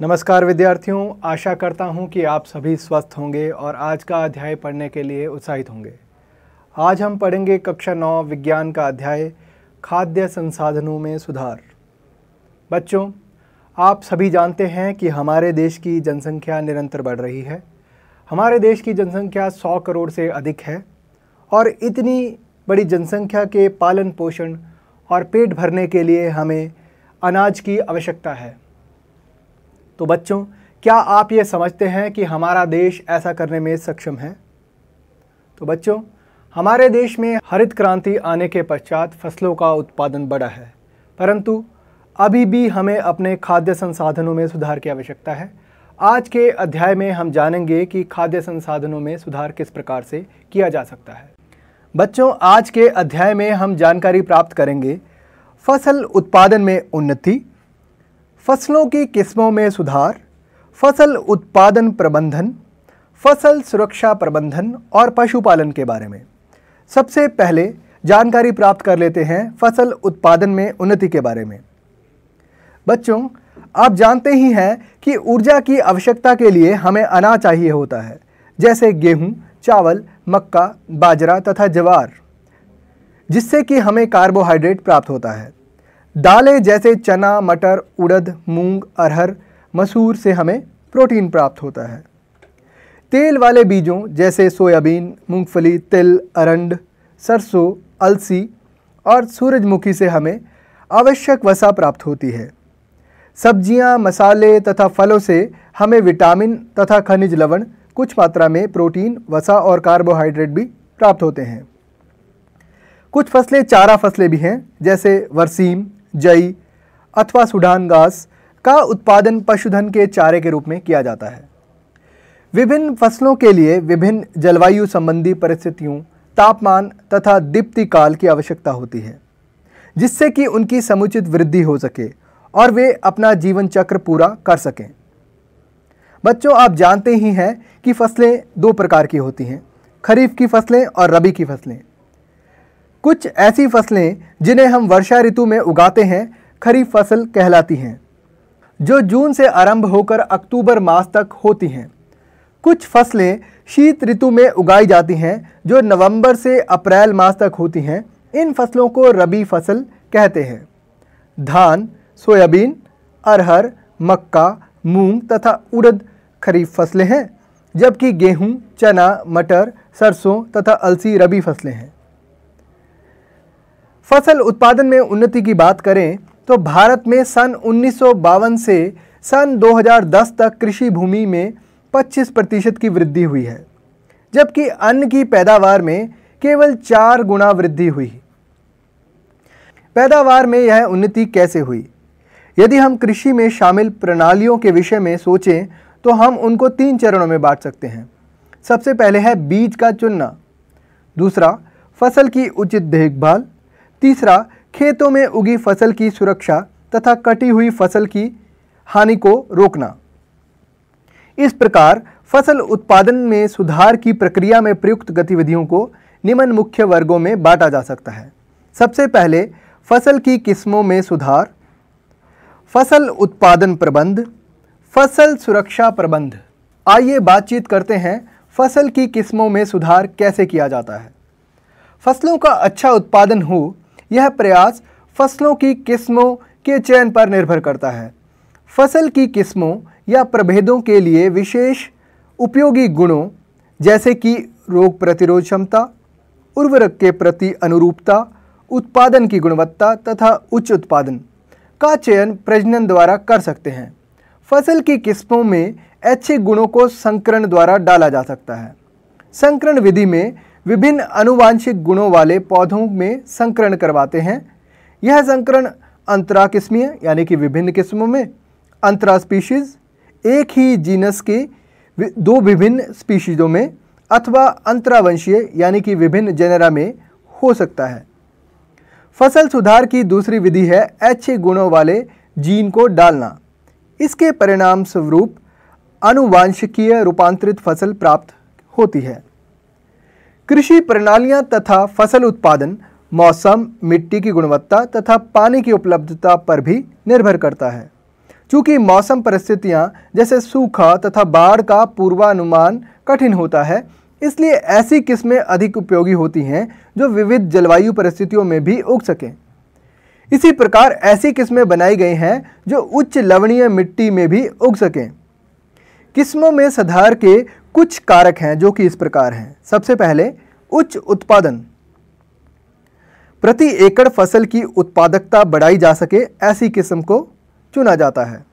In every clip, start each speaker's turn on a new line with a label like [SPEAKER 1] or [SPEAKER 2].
[SPEAKER 1] नमस्कार विद्यार्थियों आशा करता हूं कि आप सभी स्वस्थ होंगे और आज का अध्याय पढ़ने के लिए उत्साहित होंगे आज हम पढ़ेंगे कक्षा नौ विज्ञान का अध्याय खाद्य संसाधनों में सुधार बच्चों आप सभी जानते हैं कि हमारे देश की जनसंख्या निरंतर बढ़ रही है हमारे देश की जनसंख्या 100 करोड़ से अधिक है और इतनी बड़ी जनसंख्या के पालन पोषण और पेट भरने के लिए हमें अनाज की आवश्यकता है तो बच्चों क्या आप ये समझते हैं कि हमारा देश ऐसा करने में सक्षम है तो बच्चों हमारे देश में हरित क्रांति आने के पश्चात फसलों का उत्पादन बढ़ा है परंतु अभी भी हमें अपने खाद्य संसाधनों में सुधार की आवश्यकता है आज के अध्याय में हम जानेंगे कि खाद्य संसाधनों में सुधार किस प्रकार से किया जा सकता है बच्चों आज के अध्याय में हम जानकारी प्राप्त करेंगे फसल उत्पादन में उन्नति फसलों की किस्मों में सुधार फसल उत्पादन प्रबंधन फसल सुरक्षा प्रबंधन और पशुपालन के बारे में सबसे पहले जानकारी प्राप्त कर लेते हैं फसल उत्पादन में उन्नति के बारे में बच्चों आप जानते ही हैं कि ऊर्जा की आवश्यकता के लिए हमें अनाज चाहिए होता है जैसे गेहूं, चावल मक्का बाजरा तथा जवार जिससे कि हमें कार्बोहाइड्रेट प्राप्त होता है दालें जैसे चना मटर उड़द मूंग अरहर मसूर से हमें प्रोटीन प्राप्त होता है तेल वाले बीजों जैसे सोयाबीन मूंगफली तिल अरंड सरसों अलसी और सूरजमुखी से हमें आवश्यक वसा प्राप्त होती है सब्जियां, मसाले तथा फलों से हमें विटामिन तथा खनिज लवण कुछ मात्रा में प्रोटीन वसा और कार्बोहाइड्रेट भी प्राप्त होते हैं कुछ फसलें चारा फसलें भी हैं जैसे वरसीम जई अथवा सुडान घास का उत्पादन पशुधन के चारे के रूप में किया जाता है विभिन्न फसलों के लिए विभिन्न जलवायु संबंधी परिस्थितियों तापमान तथा दीप्ति काल की आवश्यकता होती है जिससे कि उनकी समुचित वृद्धि हो सके और वे अपना जीवन चक्र पूरा कर सकें बच्चों आप जानते ही हैं कि फसलें दो प्रकार की होती हैं खरीफ की फसलें और रबी की फसलें कुछ ऐसी फसलें जिन्हें हम वर्षा ऋतु में उगाते हैं खरीफ फसल कहलाती हैं जो जून से आरंभ होकर अक्टूबर मास तक होती हैं कुछ फसलें शीत ऋतु में उगाई जाती हैं जो नवंबर से अप्रैल मास तक होती हैं इन फसलों को रबी फसल कहते हैं धान सोयाबीन अरहर मक्का मूंग तथा उड़द खरीफ फसलें हैं जबकि गेहूं, चना मटर सरसों तथा अलसी रबी फसलें हैं फसल उत्पादन में उन्नति की बात करें तो भारत में सन उन्नीस से सन 2010 तक कृषि भूमि में 25 प्रतिशत की वृद्धि हुई है जबकि अन्न की पैदावार में केवल चार गुना वृद्धि हुई पैदावार में यह उन्नति कैसे हुई यदि हम कृषि में शामिल प्रणालियों के विषय में सोचें तो हम उनको तीन चरणों में बांट सकते हैं सबसे पहले है बीज का चुनना दूसरा फसल की उचित देखभाल तीसरा खेतों में उगी फसल की सुरक्षा तथा कटी हुई फसल की हानि को रोकना इस प्रकार फसल उत्पादन में सुधार की प्रक्रिया में प्रयुक्त गतिविधियों को निम्न मुख्य वर्गों में बांटा जा सकता है सबसे पहले फसल की किस्मों में सुधार फसल उत्पादन प्रबंध फसल सुरक्षा प्रबंध आइए बातचीत करते हैं फसल की किस्मों में सुधार कैसे किया जाता है फसलों का अच्छा उत्पादन हो यह प्रयास फसलों की किस्मों के चयन पर निर्भर करता है फसल की किस्मों या प्रभेदों के लिए विशेष उपयोगी गुणों जैसे कि रोग प्रतिरोध क्षमता उर्वरक के प्रति अनुरूपता उत्पादन की गुणवत्ता तथा उच्च उत्पादन का चयन प्रजनन द्वारा कर सकते हैं फसल की किस्मों में अच्छे गुणों को संकरण द्वारा डाला जा सकता है संकरण विधि में विभिन्न अनुवांशिक गुणों वाले पौधों में संकरण करवाते हैं यह संकरण अंतरा किस्मीय यानी कि विभिन्न किस्मों में अंतरा स्पीशीज एक ही जीनस के दो विभिन्न स्पीशीज़ों में अथवा अंतरावंशीय यानी कि विभिन्न जेनेरा में हो सकता है फसल सुधार की दूसरी विधि है अच्छे गुणों वाले जीन को डालना इसके परिणाम स्वरूप अनुवांशिकीय रूपांतरित फसल प्राप्त होती है कृषि प्रणालियां तथा फसल उत्पादन मौसम मिट्टी की गुणवत्ता तथा पानी की उपलब्धता पर भी निर्भर करता है चूँकि मौसम परिस्थितियाँ जैसे सूखा तथा बाढ़ का पूर्वानुमान कठिन होता है इसलिए ऐसी किस्में अधिक उपयोगी होती हैं जो विविध जलवायु परिस्थितियों में भी उग सकें इसी प्रकार ऐसी किस्में बनाई गई हैं जो उच्च लवणीय मिट्टी में भी उग सकें किस्मों में सुधार के कुछ कारक हैं जो कि इस प्रकार हैं सबसे पहले उच्च उत्पादन प्रति एकड़ फसल की उत्पादकता बढ़ाई जा सके ऐसी किस्म को चुना जाता है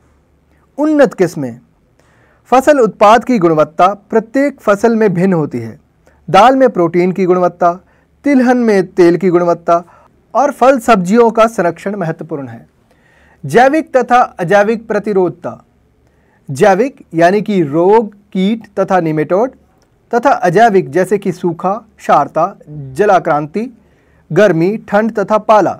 [SPEAKER 1] उन्नत किस्में फसल उत्पाद की गुणवत्ता प्रत्येक फसल में भिन्न होती है दाल में प्रोटीन की गुणवत्ता तिलहन में तेल की गुणवत्ता और फल सब्जियों का संरक्षण महत्वपूर्ण है जैविक तथा अजैविक प्रतिरोधता जैविक यानी कि रोग कीट तथा निमेटोड तथा अजैविक जैसे कि सूखा शारता जलाक्रांति गर्मी ठंड तथा पाला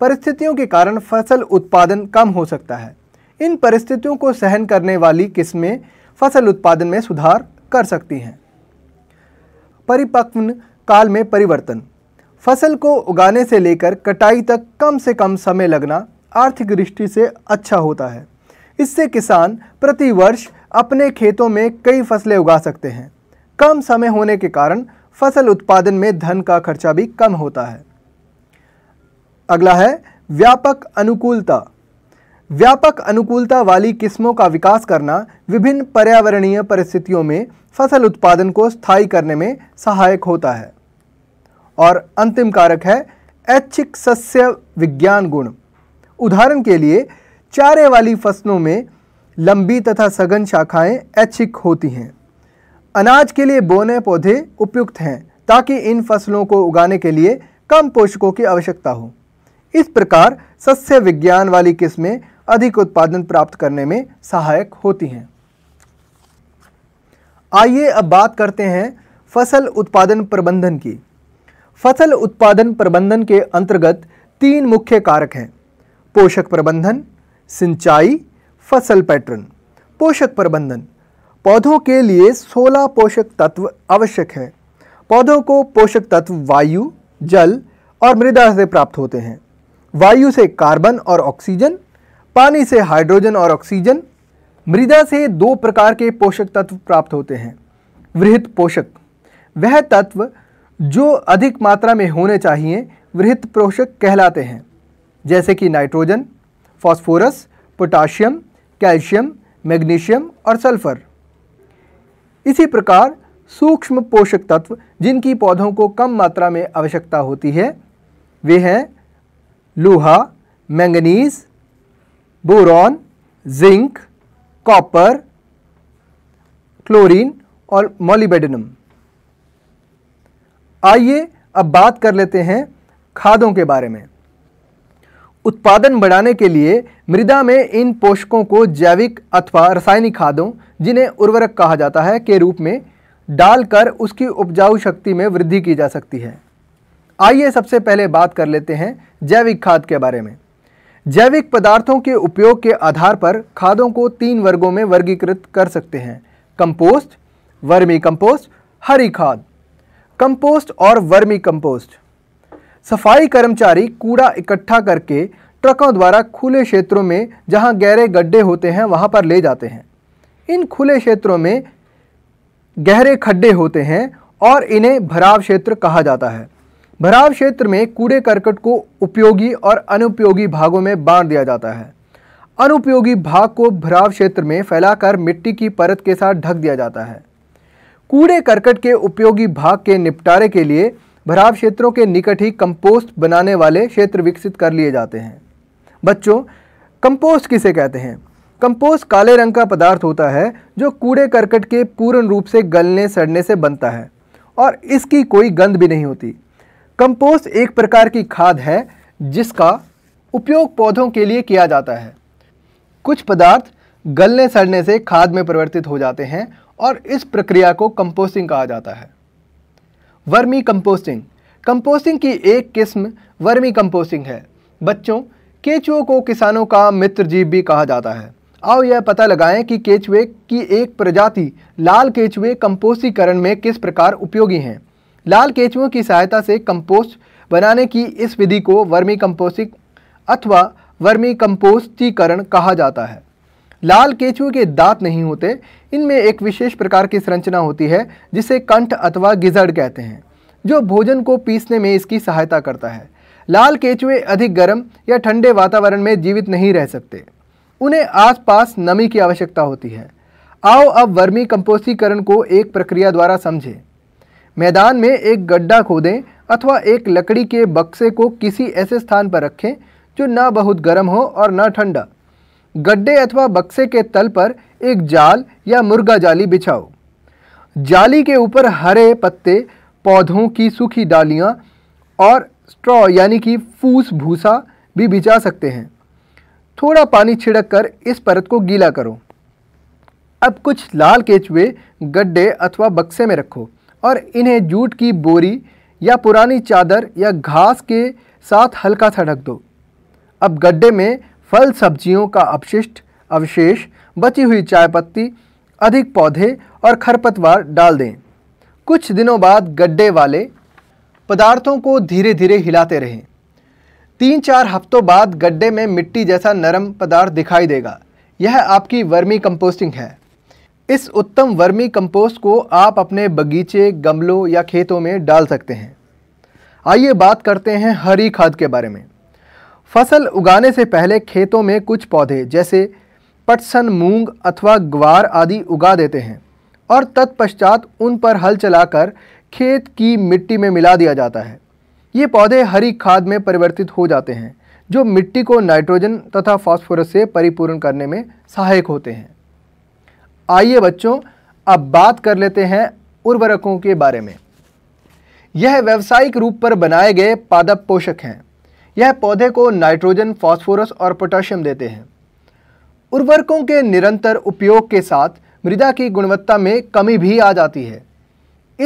[SPEAKER 1] परिस्थितियों के कारण फसल उत्पादन कम हो सकता है इन परिस्थितियों को सहन करने वाली किस्में फसल उत्पादन में सुधार कर सकती हैं परिपक्व काल में परिवर्तन फसल को उगाने से लेकर कटाई तक कम से कम समय लगना आर्थिक दृष्टि से अच्छा होता है इससे किसान प्रतिवर्ष अपने खेतों में कई फसलें उगा सकते हैं कम समय होने के कारण फसल उत्पादन में धन का खर्चा भी कम होता है अगला है व्यापक अनुकूलता व्यापक अनुकूलता वाली किस्मों का विकास करना विभिन्न पर्यावरणीय परिस्थितियों में फसल उत्पादन को स्थायी करने में सहायक होता है और अंतिम कारक है ऐच्छिक सस्य विज्ञान गुण उदाहरण के लिए चारे वाली फसलों में लंबी तथा सघन शाखाएं ऐच्छिक होती हैं अनाज के लिए बोने पौधे उपयुक्त हैं ताकि इन फसलों को उगाने के लिए कम पोषकों की आवश्यकता हो इस प्रकार सस्य विज्ञान वाली किस्में अधिक उत्पादन प्राप्त करने में सहायक होती हैं आइए अब बात करते हैं फसल उत्पादन प्रबंधन की फसल उत्पादन प्रबंधन के अंतर्गत तीन मुख्य कारक हैं पोषक प्रबंधन सिंचाई फसल पैटर्न पोषक प्रबंधन पौधों के लिए 16 पोषक तत्व आवश्यक है पौधों को पोषक तत्व वायु जल और मृदा से प्राप्त होते हैं वायु से कार्बन और ऑक्सीजन पानी से हाइड्रोजन और ऑक्सीजन मृदा से दो प्रकार के पोषक तत्व प्राप्त होते हैं वृहत पोषक वह तत्व जो अधिक मात्रा में होने चाहिए वृहत पोषक कहलाते हैं जैसे कि nitrogen phosphorus potassium calcium magnesium और सल्फर इसी प्रकार सूक्ष्म पोषक तत्व जिनकी पौधों को कम मात्रा में आवश्यकता होती है वे हैं लोहा manganese boron zinc copper chlorine और मोलिबेडनम आइए अब बात कर लेते हैं खादों के बारे में उत्पादन बढ़ाने के लिए मृदा में इन पोषकों को जैविक अथवा रासायनिक खादों जिन्हें उर्वरक कहा जाता है के रूप में डालकर उसकी उपजाऊ शक्ति में वृद्धि की जा सकती है आइए सबसे पहले बात कर लेते हैं जैविक खाद के बारे में जैविक पदार्थों के उपयोग के आधार पर खादों को तीन वर्गों में वर्गीकृत कर सकते हैं कंपोस्ट वर्मी कंपोस्ट हरी खाद कंपोस्ट और वर्मी कंपोस्ट सफाई कर्मचारी कूड़ा इकट्ठा करके ट्रकों द्वारा खुले क्षेत्रों में जहां गहरे गड्ढे होते हैं वहां पर ले जाते हैं इन खुले क्षेत्रों में गहरे खड्डे होते हैं और इन्हें भराव क्षेत्र कहा जाता है भराव क्षेत्र में कूड़े करकट को उपयोगी और अनुपयोगी भागों में बांट दिया जाता है अनुपयोगी भाग को भराव क्षेत्र में फैलाकर मिट्टी की परत के साथ ढक दिया जाता है कूड़े करकट के उपयोगी भाग के निपटारे के लिए भराव क्षेत्रों के निकट ही कंपोस्ट बनाने वाले क्षेत्र विकसित कर लिए जाते हैं बच्चों कंपोस्ट किसे कहते हैं कंपोस्ट काले रंग का पदार्थ होता है जो कूड़े करकट के पूर्ण रूप से गलने सड़ने से बनता है और इसकी कोई गंध भी नहीं होती कंपोस्ट एक प्रकार की खाद है जिसका उपयोग पौधों के लिए किया जाता है कुछ पदार्थ गलने सड़ने से खाद में परिवर्तित हो जाते हैं और इस प्रक्रिया को कंपोस्टिंग कहा जाता है वर्मी कंपोस्टिंग कंपोस्टिंग की एक किस्म वर्मी कंपोस्टिंग है बच्चों केचुओं को किसानों का मित्र जीव भी कहा जाता है आओ यह पता लगाएं कि केचुए की एक प्रजाति लाल केचुए कंपोस्टीकरण में किस प्रकार उपयोगी हैं लाल केचुओं की सहायता से कंपोस्ट बनाने की इस विधि को वर्मी कंपोस्टिंग अथवा वर्मी कंपोस्टीकरण कहा जाता है लाल केचुए के दांत नहीं होते इनमें एक विशेष प्रकार की संरचना होती है जिसे कंठ अथवा गिजड़ कहते हैं जो भोजन को पीसने में इसकी सहायता करता है लाल केचुए अधिक गर्म या ठंडे वातावरण में जीवित नहीं रह सकते उन्हें आसपास नमी की आवश्यकता होती है आओ अब वर्मी कंपोस्टीकरण को एक प्रक्रिया द्वारा समझें मैदान में एक गड्ढा खोदें अथवा एक लकड़ी के बक्से को किसी ऐसे स्थान पर रखें जो न बहुत गर्म हो और न ठंडा गड्ढे अथवा बक्से के तल पर एक जाल या मुर्गा जाली बिछाओ जाली के ऊपर हरे पत्ते पौधों की सूखी डालियाँ और स्ट्रॉ यानी कि फूस भूसा भी बिछा सकते हैं थोड़ा पानी छिड़क कर इस परत को गीला करो अब कुछ लाल केचुए गड्ढे अथवा बक्से में रखो और इन्हें जूट की बोरी या पुरानी चादर या घास के साथ हल्का सा ढक दो अब गड्ढे में फल सब्जियों का अपशिष्ट अवशेष बची हुई चाय पत्ती अधिक पौधे और खरपतवार डाल दें कुछ दिनों बाद गड्ढे वाले पदार्थों को धीरे धीरे हिलाते रहें तीन चार हफ्तों बाद गड्ढे में मिट्टी जैसा नरम पदार्थ दिखाई देगा यह आपकी वर्मी कंपोस्टिंग है इस उत्तम वर्मी कंपोस्ट को आप अपने बगीचे गमलों या खेतों में डाल सकते हैं आइए बात करते हैं हरी खाद के बारे में फसल उगाने से पहले खेतों में कुछ पौधे जैसे पटसन मूंग अथवा ग्वार आदि उगा देते हैं और तत्पश्चात उन पर हल चलाकर खेत की मिट्टी में मिला दिया जाता है ये पौधे हरी खाद में परिवर्तित हो जाते हैं जो मिट्टी को नाइट्रोजन तथा फास्फोरस से परिपूर्ण करने में सहायक होते हैं आइए बच्चों अब बात कर लेते हैं उर्वरकों के बारे में यह व्यावसायिक रूप पर बनाए गए पादप पोषक हैं यह पौधे को नाइट्रोजन फास्फोरस और पोटाशियम देते हैं उर्वरकों के निरंतर उपयोग के साथ मृदा की गुणवत्ता में कमी भी आ जाती है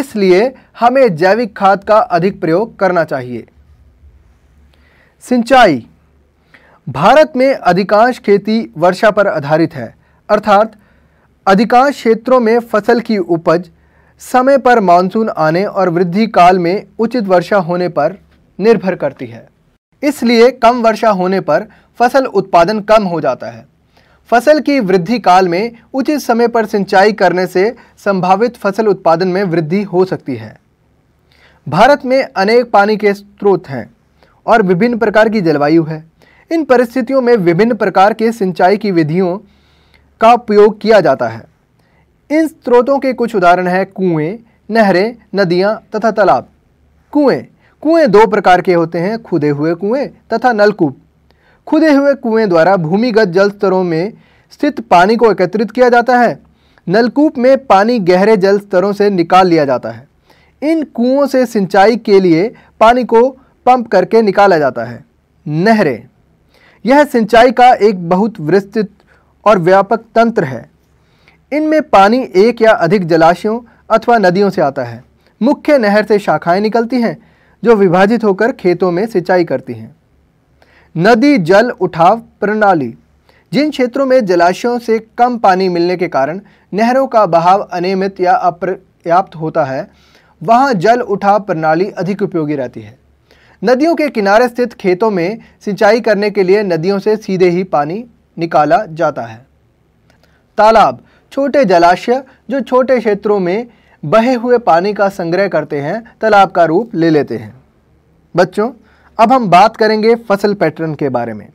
[SPEAKER 1] इसलिए हमें जैविक खाद का अधिक प्रयोग करना चाहिए सिंचाई भारत में अधिकांश खेती वर्षा पर आधारित है अर्थात अधिकांश क्षेत्रों में फसल की उपज समय पर मानसून आने और वृद्धि काल में उचित वर्षा होने पर निर्भर करती है इसलिए कम वर्षा होने पर फसल उत्पादन कम हो जाता है फसल की वृद्धि काल में उचित समय पर सिंचाई करने से संभावित फसल उत्पादन में वृद्धि हो सकती है भारत में अनेक पानी के स्रोत हैं और विभिन्न प्रकार की जलवायु है इन परिस्थितियों में विभिन्न प्रकार के सिंचाई की विधियों का उपयोग किया जाता है इन स्रोतों के कुछ उदाहरण हैं कुएं नहरें नदियाँ तथा तालाब कुएं कुएं दो प्रकार के होते हैं खुदे हुए कुएं तथा नलकूप खुदे हुए कुएं द्वारा भूमिगत जल स्तरों में स्थित पानी को एकत्रित किया जाता है नलकूप में पानी गहरे जल स्तरों से निकाल लिया जाता है इन कुओं से सिंचाई के लिए पानी को पंप करके निकाला जाता है नहरें यह सिंचाई का एक बहुत विस्तृत और व्यापक तंत्र है इनमें पानी एक या अधिक जलाशयों अथवा नदियों से आता है मुख्य नहर से शाखाएं निकलती हैं जो विभाजित होकर खेतों में सिंचाई करती हैं नदी जल उठाव प्रणाली जिन क्षेत्रों में जलाशयों से कम पानी मिलने के कारण नहरों का बहाव अनियमित या अपर्याप्त होता है वहां जल उठाव प्रणाली अधिक उपयोगी रहती है नदियों के किनारे स्थित खेतों में सिंचाई करने के लिए नदियों से सीधे ही पानी निकाला जाता है तालाब छोटे जलाशय जो छोटे क्षेत्रों में बहे हुए पानी का संग्रह करते हैं तालाब का रूप ले लेते हैं बच्चों अब हम बात करेंगे फसल पैटर्न के बारे में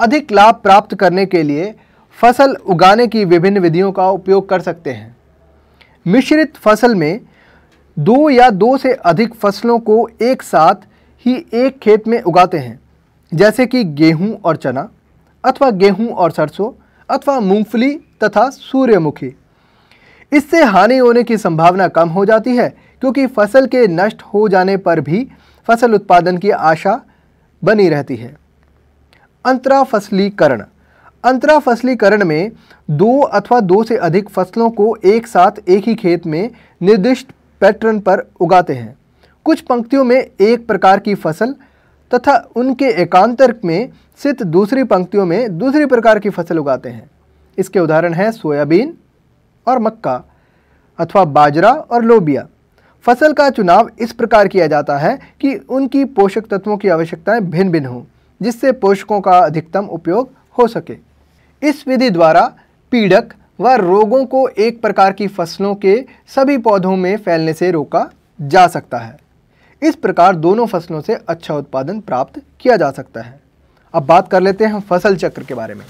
[SPEAKER 1] अधिक लाभ प्राप्त करने के लिए फसल उगाने की विभिन्न विधियों का उपयोग कर सकते हैं मिश्रित फसल में दो या दो से अधिक फसलों को एक साथ ही एक खेत में उगाते हैं जैसे कि गेहूं और चना अथवा गेहूं और सरसों अथवा मूंगफली तथा सूर्यमुखी इससे हानि होने की संभावना कम हो जाती है क्योंकि फसल के नष्ट हो जाने पर भी फसल उत्पादन की आशा बनी रहती है अंतरा फसलीकरण अंतरा फसलीकरण में दो अथवा दो से अधिक फसलों को एक साथ एक ही खेत में निर्दिष्ट पैटर्न पर उगाते हैं कुछ पंक्तियों में एक प्रकार की फसल तथा उनके एकांतर में स्थित दूसरी पंक्तियों में दूसरी प्रकार की फसल उगाते हैं इसके उदाहरण हैं सोयाबीन और मक्का अथवा बाजरा और लोबिया फसल का चुनाव इस प्रकार किया जाता है कि उनकी पोषक तत्वों की आवश्यकताएं भिन्न भिन्न हों जिससे पोषकों का अधिकतम उपयोग हो सके इस विधि द्वारा पीड़क व रोगों को एक प्रकार की फसलों के सभी पौधों में फैलने से रोका जा सकता है इस प्रकार दोनों फसलों से अच्छा उत्पादन प्राप्त किया जा सकता है अब बात कर लेते हैं फसल चक्र के बारे में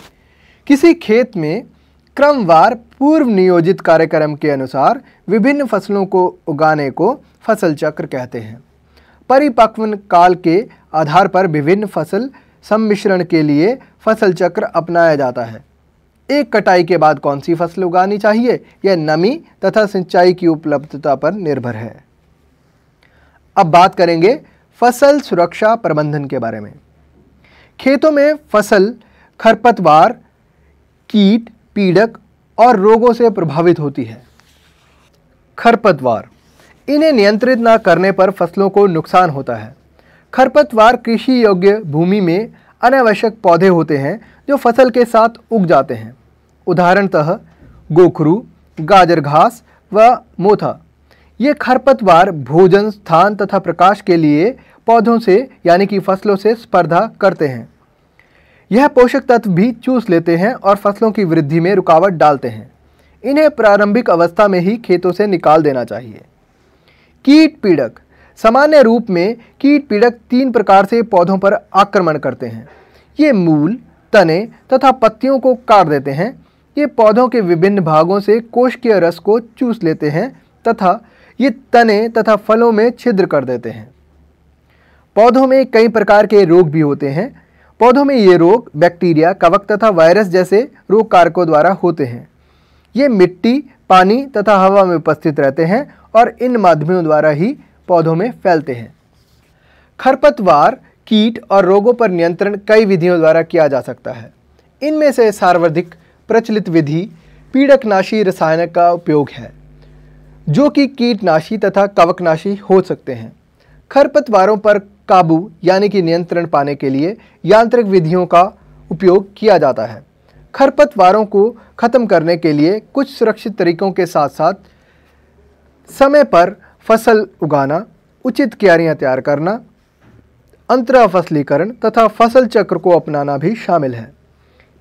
[SPEAKER 1] किसी खेत में क्रमवार पूर्व नियोजित कार्यक्रम के अनुसार विभिन्न फसलों को उगाने को फसल चक्र कहते हैं परिपक्वन काल के आधार पर विभिन्न फसल सम्मिश्रण के लिए फसल चक्र अपनाया जाता है एक कटाई के बाद कौन सी फसल उगानी चाहिए यह नमी तथा सिंचाई की उपलब्धता पर निर्भर है अब बात करेंगे फसल सुरक्षा प्रबंधन के बारे में खेतों में फसल खरपतवार कीट पीड़क और रोगों से प्रभावित होती है खरपतवार इन्हें नियंत्रित न करने पर फसलों को नुकसान होता है खरपतवार कृषि योग्य भूमि में अनावश्यक पौधे होते हैं जो फसल के साथ उग जाते हैं उदाहरणतः गोखरू गाजर घास व मोथा ये खरपतवार भोजन स्थान तथा प्रकाश के लिए पौधों से यानी कि फसलों से स्पर्धा करते हैं यह पोषक तत्व भी चूस लेते हैं और फसलों की वृद्धि में रुकावट डालते हैं इन्हें प्रारंभिक अवस्था में ही खेतों से निकाल देना चाहिए कीट पीड़क सामान्य रूप में कीट पीड़क तीन प्रकार से पौधों पर आक्रमण करते हैं ये मूल तने तथा पत्तियों को काट देते हैं ये पौधों के विभिन्न भागों से के रस को चूस लेते हैं तथा ये तने तथा फलों में छिद्र कर देते हैं पौधों में कई प्रकार के रोग भी होते हैं पौधों में ये रोग बैक्टीरिया कवक तथा वायरस जैसे रोग कारकों द्वारा होते हैं ये मिट्टी पानी तथा हवा में उपस्थित रहते हैं और इन माध्यमों द्वारा ही पौधों में फैलते हैं खरपतवार कीट और रोगों पर नियंत्रण कई विधियों द्वारा किया जा सकता है इनमें से सार्वधिक प्रचलित विधि पीड़कनाशी रसायन का उपयोग है जो कि कीटनाशी तथा कवकनाशी हो सकते हैं खरपतवारों पर काबू यानी कि नियंत्रण पाने के लिए यांत्रिक विधियों का उपयोग किया जाता है खरपतवारों को ख़त्म करने के लिए कुछ सुरक्षित तरीकों के साथ साथ समय पर फसल उगाना उचित क्यारियाँ तैयार करना अंतरा फसलीकरण तथा फसल चक्र को अपनाना भी शामिल है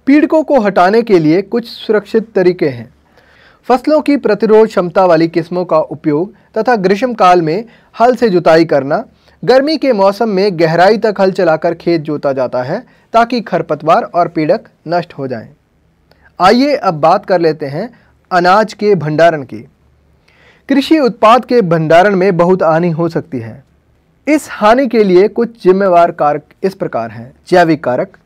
[SPEAKER 1] पीड़कों को हटाने के लिए कुछ सुरक्षित तरीके हैं फसलों की प्रतिरोध क्षमता वाली किस्मों का उपयोग तथा ग्रीष्मकाल में हल से जुताई करना गर्मी के मौसम में गहराई तक हल चलाकर खेत जोता जाता है ताकि खरपतवार और पीड़क नष्ट हो जाएं। आइए अब बात कर लेते हैं अनाज के भंडारण की कृषि उत्पाद के भंडारण में बहुत हानि हो सकती है इस हानि के लिए कुछ जिम्मेवार कारक इस प्रकार हैं जैविक कारक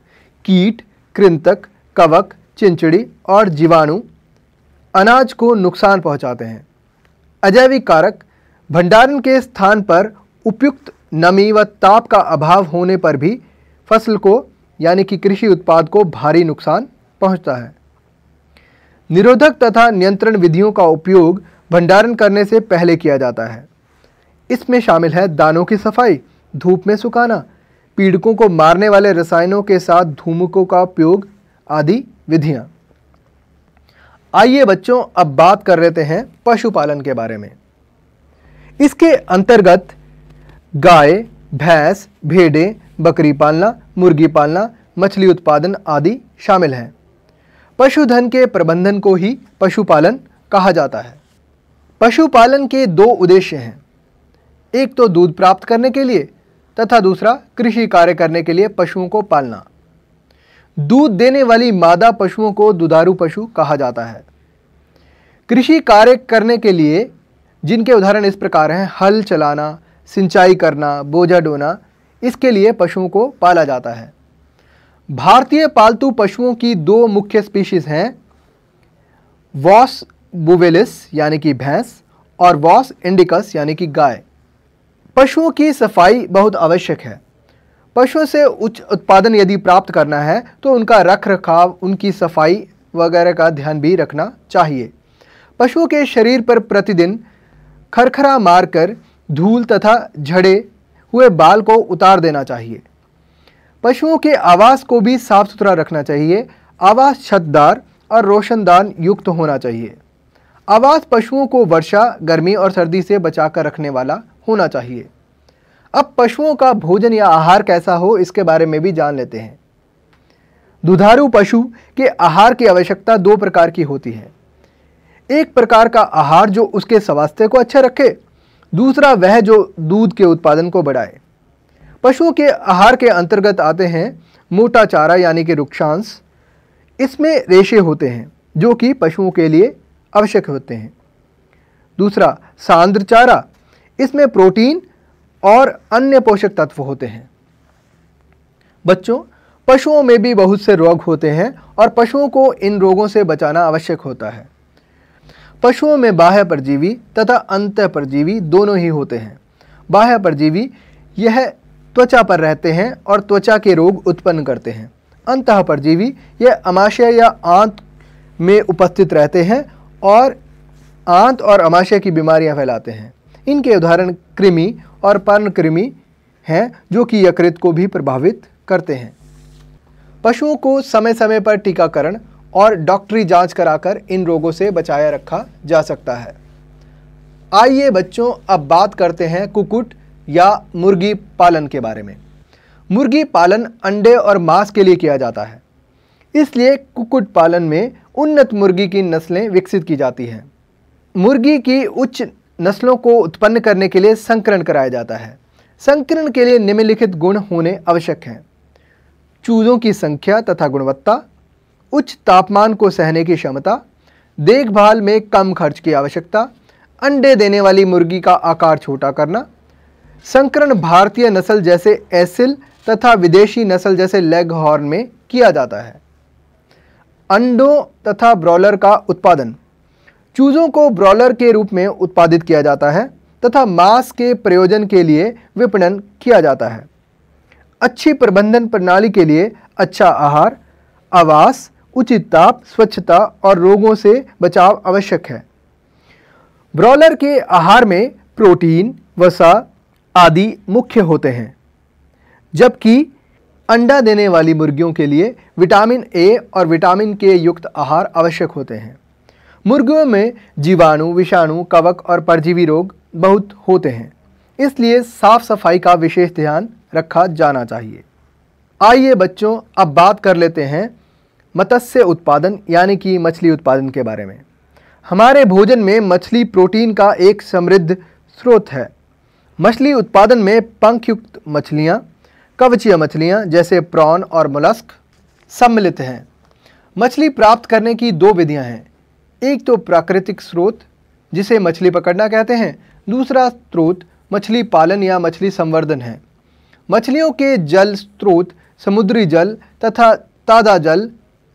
[SPEAKER 1] कीट कृंतक कवक चिंचड़ी और जीवाणु अनाज को नुकसान पहुंचाते हैं अजैविक कारक भंडारण के स्थान पर उपयुक्त नमी व ताप का अभाव होने पर भी फसल को यानी कि कृषि उत्पाद को भारी नुकसान पहुंचता है निरोधक तथा नियंत्रण विधियों का उपयोग भंडारण करने से पहले किया जाता है इसमें शामिल है दानों की सफाई धूप में सुखाना पीड़कों को मारने वाले रसायनों के साथ धूमकों का उपयोग आदि विधियां। आइए बच्चों अब बात कर लेते हैं पशुपालन के बारे में इसके अंतर्गत गाय भैंस भेड़े बकरी पालना मुर्गी पालना मछली उत्पादन आदि शामिल हैं पशुधन के प्रबंधन को ही पशुपालन कहा जाता है पशुपालन के दो उद्देश्य हैं एक तो दूध प्राप्त करने के लिए तथा दूसरा कृषि कार्य करने के लिए पशुओं को पालना दूध देने वाली मादा पशुओं को दुधारू पशु कहा जाता है कृषि कार्य करने के लिए जिनके उदाहरण इस प्रकार हैं हल चलाना सिंचाई करना बोझा ढोना इसके लिए पशुओं को पाला जाता है भारतीय पालतू पशुओं की दो मुख्य स्पीशीज़ हैं वॉस बुवेलिस यानी कि भैंस और वॉस इंडिकस यानी कि गाय पशुओं की सफाई बहुत आवश्यक है पशुओं से उच्च उत्पादन यदि प्राप्त करना है तो उनका रख रखाव उनकी सफाई वगैरह का ध्यान भी रखना चाहिए पशुओं के शरीर पर प्रतिदिन खरखरा मारकर धूल तथा झड़े हुए बाल को उतार देना चाहिए पशुओं के आवास को भी साफ सुथरा रखना चाहिए आवास छतदार और रोशनदान युक्त होना चाहिए आवास पशुओं को वर्षा गर्मी और सर्दी से बचाकर रखने वाला होना चाहिए अब पशुओं का भोजन या आहार कैसा हो इसके बारे में भी जान लेते हैं दुधारू पशु के आहार की आवश्यकता दो प्रकार की होती है एक प्रकार का आहार जो उसके स्वास्थ्य को अच्छा रखे दूसरा वह जो दूध के उत्पादन को बढ़ाए पशुओं के आहार के अंतर्गत आते हैं मोटा चारा यानी कि रुक्षांश इसमें रेशे होते हैं जो कि पशुओं के लिए आवश्यक होते हैं दूसरा सांद्र चारा इसमें प्रोटीन और अन्य पोषक तत्व होते हैं बच्चों पशुओं में भी बहुत से रोग होते हैं और पशुओं को इन रोगों से बचाना आवश्यक होता है पशुओं में बाह्य परजीवी तथा अंत परजीवी दोनों ही होते हैं बाह्य परजीवी यह त्वचा पर रहते हैं और त्वचा के रोग उत्पन्न करते हैं अंत परजीवी यह अमाशय या आंत में उपस्थित रहते हैं और आंत और अमाशय की बीमारियां फैलाते हैं इनके उदाहरण कृमि और पर्ण कृमि हैं जो कि यकृत को भी प्रभावित करते हैं पशुओं को समय समय पर टीकाकरण और डॉक्टरी जांच कराकर इन रोगों से बचाया रखा जा सकता है आइए बच्चों अब बात करते हैं कुकुट या मुर्गी पालन के बारे में मुर्गी पालन अंडे और मांस के लिए किया जाता है इसलिए कुकुट पालन में उन्नत मुर्गी की नस्लें विकसित की जाती हैं मुर्गी की उच्च नस्लों को उत्पन्न करने के लिए संकरण कराया जाता है संकरण के लिए निम्नलिखित गुण होने आवश्यक हैं चूज़ों की संख्या तथा गुणवत्ता उच्च तापमान को सहने की क्षमता देखभाल में कम खर्च की आवश्यकता अंडे देने वाली मुर्गी का आकार छोटा करना संकरण भारतीय नस्ल जैसे एसिल तथा विदेशी नस्ल जैसे लेग हॉर्न में किया जाता है अंडों तथा ब्रॉलर का उत्पादन चूज़ों को ब्रॉलर के रूप में उत्पादित किया जाता है तथा मांस के प्रयोजन के लिए विपणन किया जाता है अच्छी प्रबंधन प्रणाली के लिए अच्छा आहार आवास उचित ताप स्वच्छता और रोगों से बचाव आवश्यक है ब्रॉलर के आहार में प्रोटीन वसा आदि मुख्य होते हैं जबकि अंडा देने वाली मुर्गियों के लिए विटामिन ए और विटामिन के युक्त आहार आवश्यक होते हैं मुर्गियों में जीवाणु विषाणु कवक और परजीवी रोग बहुत होते हैं इसलिए साफ सफाई का विशेष ध्यान रखा जाना चाहिए आइए बच्चों अब बात कर लेते हैं मत्स्य उत्पादन यानी कि मछली उत्पादन के बारे में हमारे भोजन में मछली प्रोटीन का एक समृद्ध स्रोत है मछली उत्पादन में पंखयुक्त मछलियाँ कवचीय मछलियाँ जैसे प्रॉन और मोलस्क सम्मिलित हैं मछली प्राप्त करने की दो विधियाँ हैं एक तो प्राकृतिक स्रोत जिसे मछली पकड़ना कहते हैं दूसरा स्रोत मछली पालन या मछली संवर्धन है मछलियों के जल स्रोत समुद्री जल तथा ताज़ा जल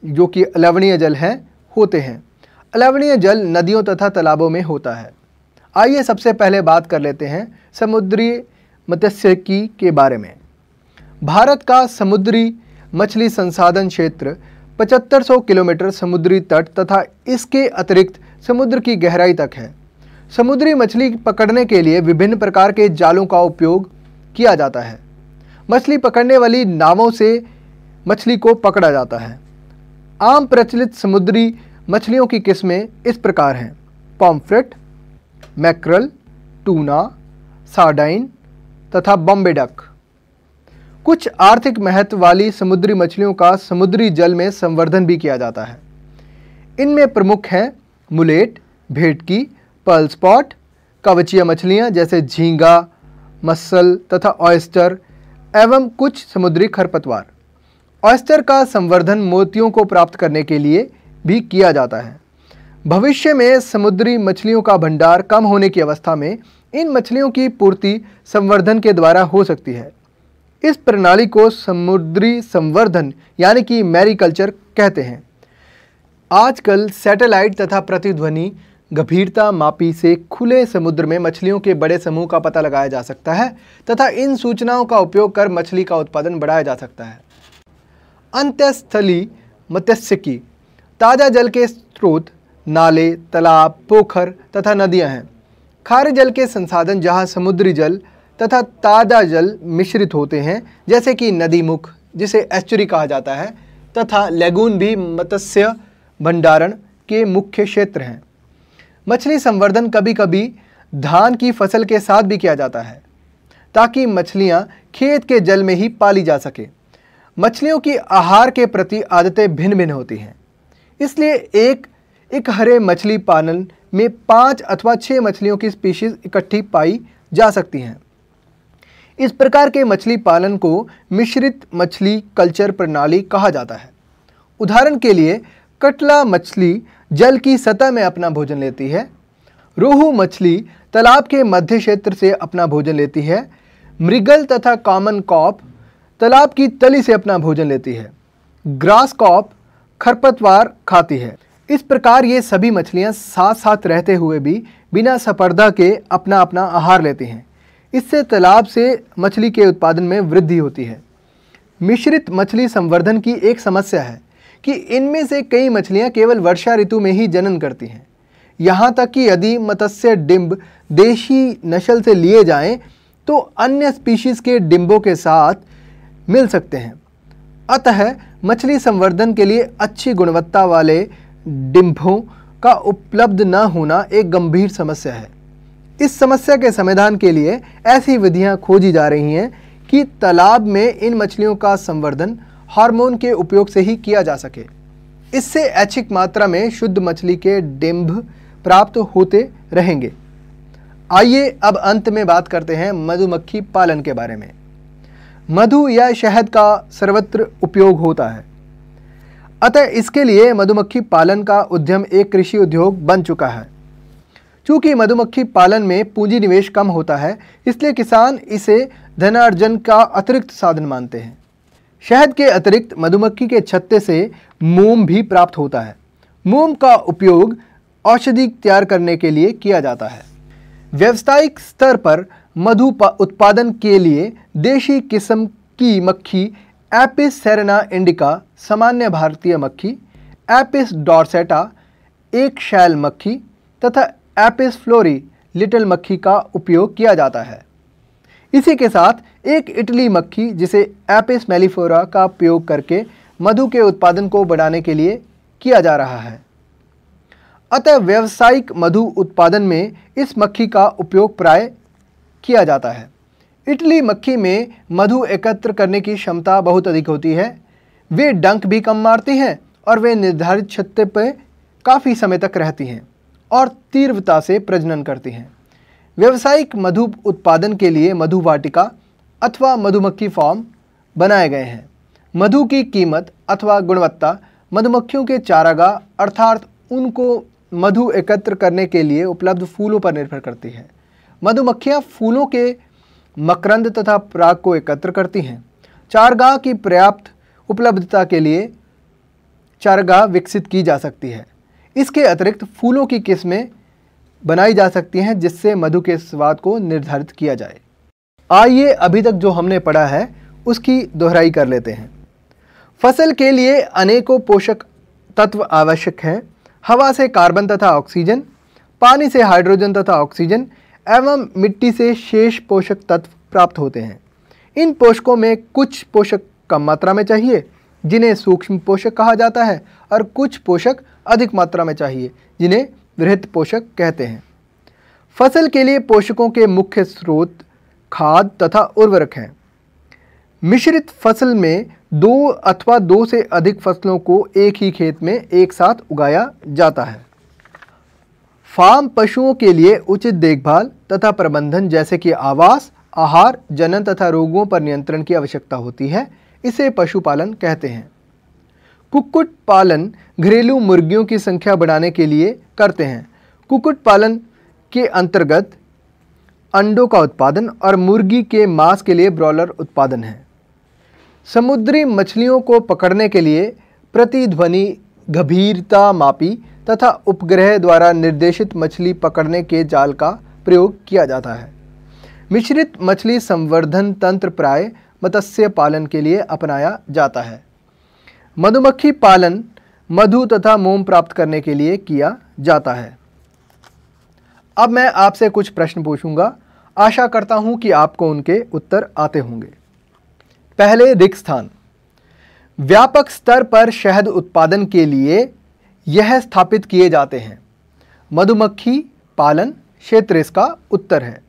[SPEAKER 1] जो कि अलवणीय जल हैं होते हैं अलवणीय जल नदियों तथा तालाबों में होता है आइए सबसे पहले बात कर लेते हैं समुद्री मत्स्यकी के बारे में भारत का समुद्री मछली संसाधन क्षेत्र 7500 किलोमीटर समुद्री तट तथा इसके अतिरिक्त समुद्र की गहराई तक है समुद्री मछली पकड़ने के लिए विभिन्न प्रकार के जालों का उपयोग किया जाता है मछली पकड़ने वाली नावों से मछली को पकड़ा जाता है आम प्रचलित समुद्री मछलियों की किस्में इस प्रकार हैं पॉम्फ्रेट मैक्रल टूना साडाइन तथा बॉम्बे डक कुछ आर्थिक महत्व वाली समुद्री मछलियों का समुद्री जल में संवर्धन भी किया जाता है इनमें प्रमुख हैं मुलेट भेटकी पर्ल स्पॉट कवचिया मछलियाँ जैसे झींगा मस्सल तथा ऑयस्टर एवं कुछ समुद्री खरपतवार ऑयस्टर का संवर्धन मोतियों को प्राप्त करने के लिए भी किया जाता है भविष्य में समुद्री मछलियों का भंडार कम होने की अवस्था में इन मछलियों की पूर्ति संवर्धन के द्वारा हो सकती है इस प्रणाली को समुद्री संवर्धन यानी कि मैरीकल्चर कहते हैं आजकल सैटेलाइट तथा प्रतिध्वनि गंभीरता मापी से खुले समुद्र में मछलियों के बड़े समूह का पता लगाया जा सकता है तथा इन सूचनाओं का उपयोग कर मछली का उत्पादन बढ़ाया जा सकता है अंत्यस्थली मत्स्य की ताज़ा जल के स्रोत नाले तालाब पोखर तथा नदियां हैं खारे जल के संसाधन जहां समुद्री जल तथा ताज़ा जल मिश्रित होते हैं जैसे कि नदी मुख जिसे एस्चुरी कहा जाता है तथा लेगून भी मत्स्य भंडारण के मुख्य क्षेत्र हैं मछली संवर्धन कभी कभी धान की फसल के साथ भी किया जाता है ताकि मछलियाँ खेत के जल में ही पाली जा सकें मछलियों की आहार के प्रति आदतें भिन्न भिन्न होती हैं इसलिए एक एक हरे मछली पालन में पाँच अथवा छः मछलियों की स्पीशीज इकट्ठी पाई जा सकती हैं इस प्रकार के मछली पालन को मिश्रित मछली कल्चर प्रणाली कहा जाता है उदाहरण के लिए कटला मछली जल की सतह में अपना भोजन लेती है रोहू मछली तालाब के मध्य क्षेत्र से अपना भोजन लेती है मृगल तथा कॉमन कॉप तालाब की तली से अपना भोजन लेती है ग्रास कॉप खरपतवार खाती है इस प्रकार ये सभी मछलियाँ साथ साथ रहते हुए भी बिना सपर्दा के अपना अपना आहार लेती हैं इससे तालाब से मछली के उत्पादन में वृद्धि होती है मिश्रित मछली संवर्धन की एक समस्या है कि इनमें से कई मछलियाँ केवल वर्षा ऋतु में ही जनन करती हैं यहाँ तक कि यदि मत्स्य डिम्ब देशी नस्ल से लिए जाएं तो अन्य स्पीशीज़ के डिम्बों के साथ मिल सकते हैं अतः मछली संवर्धन के लिए अच्छी गुणवत्ता वाले डिम्भों का उपलब्ध न होना एक गंभीर समस्या है इस समस्या के समाधान के लिए ऐसी विधियां खोजी जा रही हैं कि तालाब में इन मछलियों का संवर्धन हार्मोन के उपयोग से ही किया जा सके इससे ऐच्छिक मात्रा में शुद्ध मछली के डिम्भ प्राप्त होते रहेंगे आइए अब अंत में बात करते हैं मधुमक्खी पालन के बारे में मधु या शहद का सर्वत्र उपयोग होता है अतः इसके लिए मधुमक्खी पालन का उद्यम एक कृषि उद्योग बन चुका है क्योंकि मधुमक्खी पालन में पूंजी निवेश कम होता है इसलिए किसान इसे धनार्जन का अतिरिक्त साधन मानते हैं शहद के अतिरिक्त मधुमक्खी के छत्ते से मोम भी प्राप्त होता है मोम का उपयोग औषधि तैयार करने के लिए किया जाता है व्यवसायिक स्तर पर मधु उत्पादन के लिए देशी किस्म की मक्खी एपिस सेरेना इंडिका सामान्य भारतीय मक्खी एपिस डॉर्सेटा एक शैल मक्खी तथा एपिस फ्लोरी लिटिल मक्खी का उपयोग किया जाता है इसी के साथ एक इटली मक्खी जिसे एपिस मेलिफोरा का उपयोग करके मधु के उत्पादन को बढ़ाने के लिए किया जा रहा है अतः व्यावसायिक मधु उत्पादन में इस मक्खी का उपयोग प्राय किया जाता है इटली मक्खी में मधु एकत्र करने की क्षमता बहुत अधिक होती है वे डंक भी कम मारती हैं और वे निर्धारित छत्ते पर काफ़ी समय तक रहती हैं और तीव्रता से प्रजनन करती हैं व्यावसायिक मधु उत्पादन के लिए मधु वाटिका अथवा मधुमक्खी फॉर्म बनाए गए हैं मधु की कीमत अथवा गुणवत्ता मधुमक्खियों के चारागाह अर्थात उनको मधु एकत्र करने के लिए उपलब्ध फूलों पर निर्भर करती है मधुमक्खियाँ फूलों के मकरंद तथा पराग को एकत्र करती हैं चारगाह की पर्याप्त उपलब्धता के लिए चारगाह विकसित की जा सकती है इसके अतिरिक्त फूलों की किस्में बनाई जा सकती हैं जिससे मधु के स्वाद को निर्धारित किया जाए आइए अभी तक जो हमने पढ़ा है उसकी दोहराई कर लेते हैं फसल के लिए अनेकों पोषक तत्व आवश्यक हैं हवा से कार्बन तथा ऑक्सीजन पानी से हाइड्रोजन तथा ऑक्सीजन एवं मिट्टी से शेष पोषक तत्व प्राप्त होते हैं इन पोषकों में कुछ पोषक कम मात्रा में चाहिए जिन्हें सूक्ष्म पोषक कहा जाता है और कुछ पोषक अधिक मात्रा में चाहिए जिन्हें वृहत पोषक कहते हैं फसल के लिए पोषकों के मुख्य स्रोत खाद तथा उर्वरक हैं मिश्रित फसल में दो अथवा दो से अधिक फसलों को एक ही खेत में एक साथ उगाया जाता है फार्म पशुओं के लिए उचित देखभाल तथा प्रबंधन जैसे कि आवास आहार जनन तथा रोगों पर नियंत्रण की आवश्यकता होती है इसे पशुपालन कहते हैं कुक्कुट पालन घरेलू मुर्गियों की संख्या बढ़ाने के लिए करते हैं कुक्कुट पालन के अंतर्गत अंडों का उत्पादन और मुर्गी के मांस के लिए ब्रॉयलर उत्पादन है समुद्री मछलियों को पकड़ने के लिए प्रतिध्वनि गंभीरता मापी तथा उपग्रह द्वारा निर्देशित मछली पकड़ने के जाल का प्रयोग किया जाता है मिश्रित मछली संवर्धन तंत्र प्राय मत्स्य पालन के लिए अपनाया जाता है मधुमक्खी पालन मधु तथा मोम प्राप्त करने के लिए किया जाता है अब मैं आपसे कुछ प्रश्न पूछूंगा आशा करता हूं कि आपको उनके उत्तर आते होंगे पहले रिक्त स्थान व्यापक स्तर पर शहद उत्पादन के लिए यह स्थापित किए जाते हैं मधुमक्खी पालन क्षेत्र इसका उत्तर है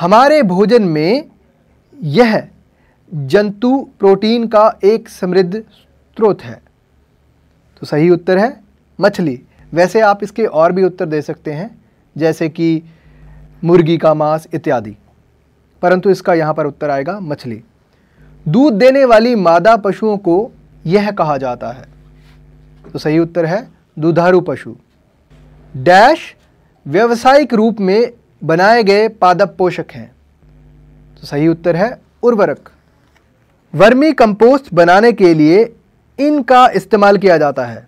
[SPEAKER 1] हमारे भोजन में यह जंतु प्रोटीन का एक समृद्ध स्रोत है तो सही उत्तर है मछली वैसे आप इसके और भी उत्तर दे सकते हैं जैसे कि मुर्गी का मांस इत्यादि परंतु इसका यहाँ पर उत्तर आएगा मछली दूध देने वाली मादा पशुओं को यह कहा जाता है तो सही उत्तर है दुधारू पशु डैश व्यवसायिक रूप में बनाए गए पादप पोषक हैं तो सही उत्तर है उर्वरक वर्मी कंपोस्ट बनाने के लिए इनका इस्तेमाल किया जाता है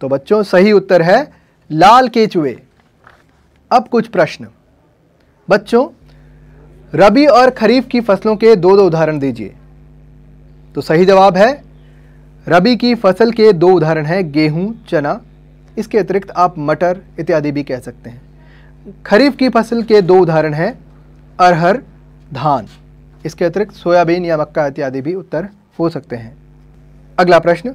[SPEAKER 1] तो बच्चों सही उत्तर है लाल केचुए अब कुछ प्रश्न बच्चों रबी और खरीफ की फसलों के दो दो उदाहरण दीजिए तो सही जवाब है रबी की फसल के दो उदाहरण हैं गेहूं, चना इसके अतिरिक्त आप मटर इत्यादि भी कह सकते हैं खरीफ की फसल के दो उदाहरण हैं अरहर धान इसके अतिरिक्त सोयाबीन या मक्का इत्यादि भी उत्तर हो सकते हैं अगला प्रश्न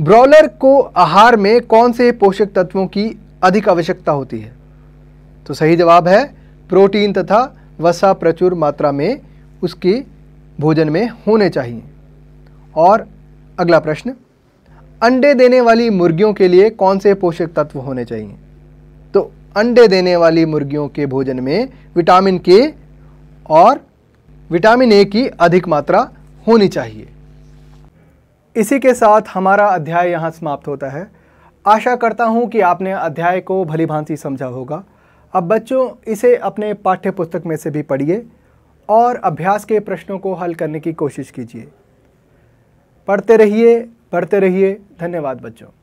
[SPEAKER 1] ब्रॉलर को आहार में कौन से पोषक तत्वों की अधिक आवश्यकता होती है तो सही जवाब है प्रोटीन तथा वसा प्रचुर मात्रा में उसके भोजन में होने चाहिए और अगला प्रश्न अंडे देने वाली मुर्गियों के लिए कौन से पोषक तत्व होने चाहिए तो अंडे देने वाली मुर्गियों के भोजन में विटामिन के और विटामिन ए की अधिक मात्रा होनी चाहिए इसी के साथ हमारा अध्याय यहाँ समाप्त होता है आशा करता हूँ कि आपने अध्याय को भलीभांति समझा होगा अब बच्चों इसे अपने पाठ्य पुस्तक में से भी पढ़िए और अभ्यास के प्रश्नों को हल करने की कोशिश कीजिए पढ़ते रहिए पढ़ते रहिए धन्यवाद बच्चों